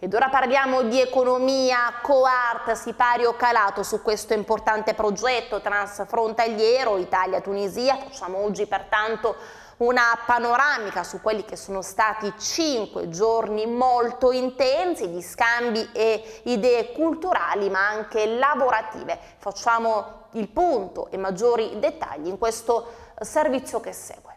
Ed ora parliamo di economia, Coart, sipario calato su questo importante progetto transfrontaliero Italia-Tunisia. Facciamo oggi pertanto una panoramica su quelli che sono stati cinque giorni molto intensi di scambi e idee culturali ma anche lavorative. Facciamo il punto e maggiori dettagli in questo servizio che segue.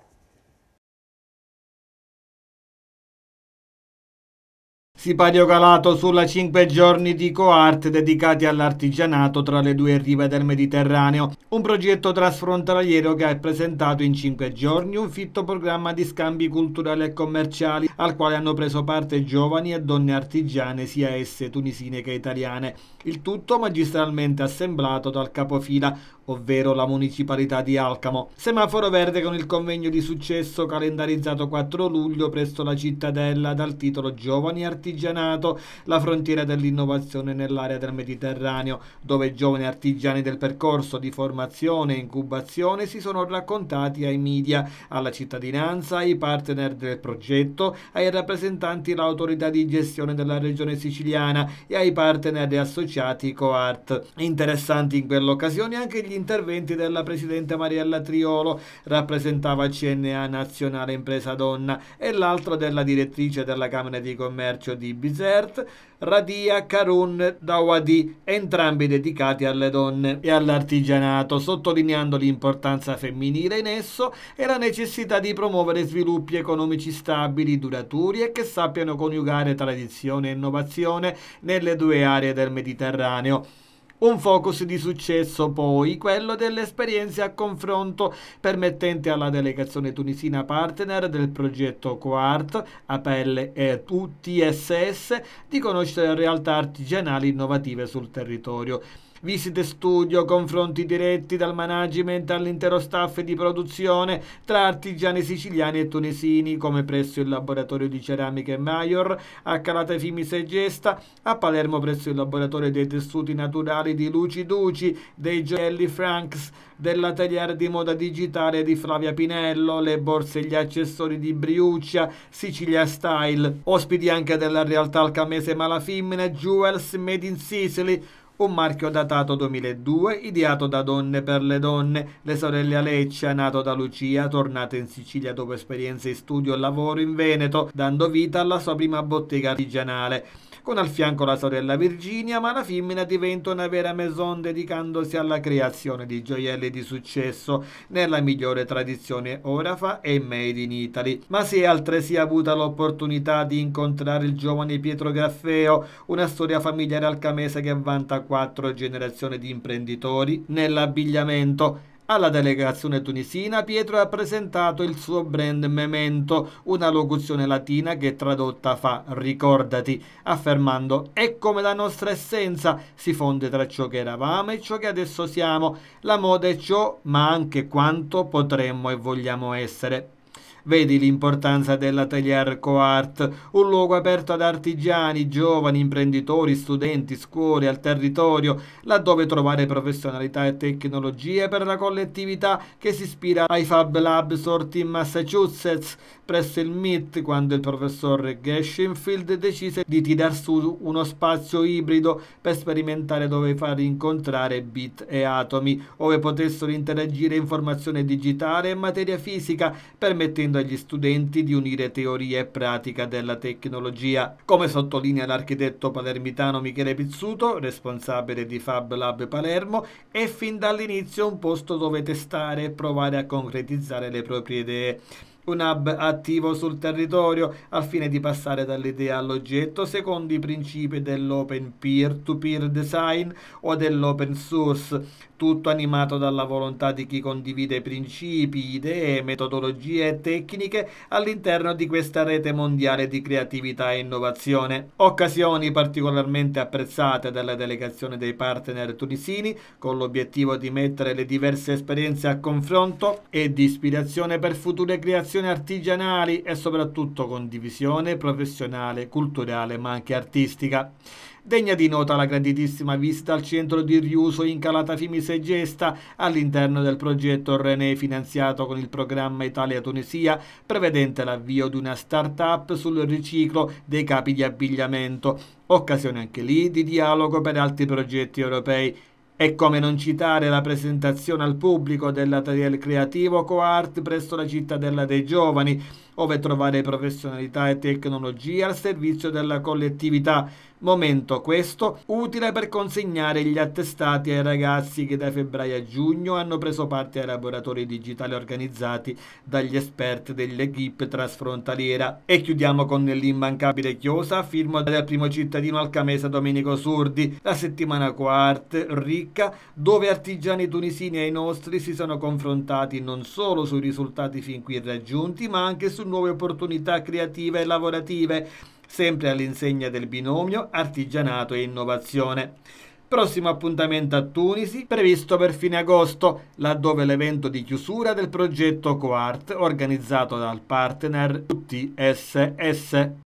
Sipario calato sulla 5 giorni di Coart dedicati all'artigianato tra le due rive del Mediterraneo, un progetto trasfrontaliero che ha presentato in 5 giorni un fitto programma di scambi culturali e commerciali al quale hanno preso parte giovani e donne artigiane sia esse tunisine che italiane, il tutto magistralmente assemblato dal capofila, ovvero la municipalità di Alcamo. Semaforo verde con il convegno di successo calendarizzato 4 luglio presso la cittadella dal titolo Giovani Artigiani dell'artigianato, la frontiera dell'innovazione nell'area del Mediterraneo, dove giovani artigiani del percorso di formazione e incubazione si sono raccontati ai media, alla cittadinanza, ai partner del progetto, ai rappresentanti dell'autorità di gestione della regione siciliana e ai partner e associati CoArt. Interessanti in quell'occasione anche gli interventi della Presidente Mariella Triolo, rappresentava CNA Nazionale Impresa Donna, e l'altro della direttrice della Camera di Commercio di Bizert, Radia Karun Dawadi, entrambi dedicati alle donne e all'artigianato, sottolineando l'importanza femminile in esso e la necessità di promuovere sviluppi economici stabili, duraturi e che sappiano coniugare tradizione e innovazione nelle due aree del Mediterraneo. Un focus di successo poi, quello delle esperienze a confronto, permettente alla delegazione tunisina partner del progetto Quart APL e UTSS di conoscere realtà artigianali innovative sul territorio. Visite studio, confronti diretti dal management all'intero staff di produzione tra artigiani siciliani e tunisini, come presso il laboratorio di ceramica e Maior, a Calata Fimise e Gesta, a Palermo presso il laboratorio dei tessuti naturali di Luci Duci, dei gioielli Franks, dell'atelier di moda digitale di Flavia Pinello, le borse e gli accessori di Briuccia, Sicilia Style, ospiti anche della realtà alcamese Malafimmine, Jewels Made in Sicily, un marchio datato 2002 ideato da Donne per le Donne, le sorelle Aleccia, nato da Lucia, tornata in Sicilia dopo esperienze di studio e lavoro in Veneto, dando vita alla sua prima bottega artigianale con al fianco la sorella Virginia, ma la femmina diventa una vera maison dedicandosi alla creazione di gioielli di successo nella migliore tradizione orafa e made in Italy. Ma si è altresì avuta l'opportunità di incontrare il giovane Pietro Graffeo, una storia familiare alcamese che vanta quattro generazioni di imprenditori nell'abbigliamento alla delegazione tunisina Pietro ha presentato il suo brand Memento, una locuzione latina che tradotta fa ricordati, affermando è come la nostra essenza, si fonde tra ciò che eravamo e ciò che adesso siamo. La moda è ciò, ma anche quanto potremmo e vogliamo essere. Vedi l'importanza dell'atelier Coart, un luogo aperto ad artigiani, giovani, imprenditori, studenti, scuole, al territorio, laddove trovare professionalità e tecnologie per la collettività che si ispira ai Fab Lab sorti in Massachusetts presso il MIT quando il professor Gershenfield decise di tirar su uno spazio ibrido per sperimentare dove far incontrare bit e atomi, dove potessero interagire informazione digitale e materia fisica, permettendo chiedendo agli studenti di unire teoria e pratica della tecnologia. Come sottolinea l'architetto palermitano Michele Pizzuto, responsabile di Fab Lab Palermo, è fin dall'inizio un posto dove testare e provare a concretizzare le proprie idee un hub attivo sul territorio al fine di passare dall'idea all'oggetto secondo i principi dell'open peer-to-peer design o dell'open source, tutto animato dalla volontà di chi condivide principi, idee, metodologie e tecniche all'interno di questa rete mondiale di creatività e innovazione. Occasioni particolarmente apprezzate dalla delegazione dei partner tunisini con l'obiettivo di mettere le diverse esperienze a confronto e di ispirazione per future creazioni creazioni artigianali e soprattutto condivisione professionale, culturale ma anche artistica. Degna di nota la grandissima vista al centro di riuso in Calata Fimise Gesta all'interno del progetto René finanziato con il programma Italia-Tunisia prevedente l'avvio di una start-up sul riciclo dei capi di abbigliamento. Occasione anche lì di dialogo per altri progetti europei e come non citare la presentazione al pubblico dell'atelier creativo CoArt presso la Cittadella dei Giovani, ove trovare professionalità e tecnologia al servizio della collettività Momento questo utile per consegnare gli attestati ai ragazzi che da febbraio a giugno hanno preso parte ai laboratori digitali organizzati dagli esperti dell'equipe trasfrontaliera. E chiudiamo con l'immancabile chiosa firmo dal primo cittadino alcamese Domenico Surdi, la settimana quarta ricca dove artigiani tunisini e i nostri si sono confrontati non solo sui risultati fin qui raggiunti ma anche su nuove opportunità creative e lavorative sempre all'insegna del binomio artigianato e innovazione. Prossimo appuntamento a Tunisi, previsto per fine agosto, laddove l'evento di chiusura del progetto COART organizzato dal partner UTSS.